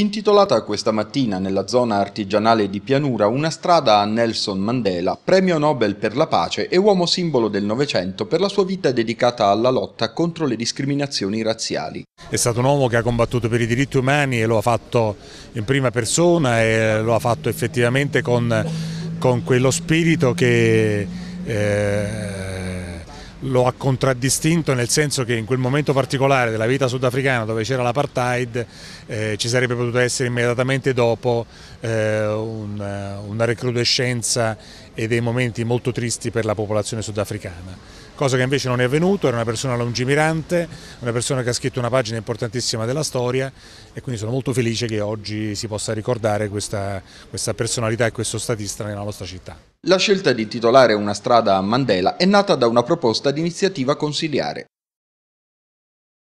Intitolata questa mattina nella zona artigianale di Pianura una strada a Nelson Mandela, premio Nobel per la pace e uomo simbolo del Novecento per la sua vita dedicata alla lotta contro le discriminazioni razziali. È stato un uomo che ha combattuto per i diritti umani e lo ha fatto in prima persona e lo ha fatto effettivamente con, con quello spirito che... Eh, lo ha contraddistinto nel senso che in quel momento particolare della vita sudafricana dove c'era l'apartheid eh, ci sarebbe potuto essere immediatamente dopo eh, un, eh, una recrudescenza e dei momenti molto tristi per la popolazione sudafricana cosa che invece non è avvenuto, era una persona lungimirante, una persona che ha scritto una pagina importantissima della storia e quindi sono molto felice che oggi si possa ricordare questa, questa personalità e questo statista nella nostra città. La scelta di titolare una strada a Mandela è nata da una proposta di iniziativa consiliare.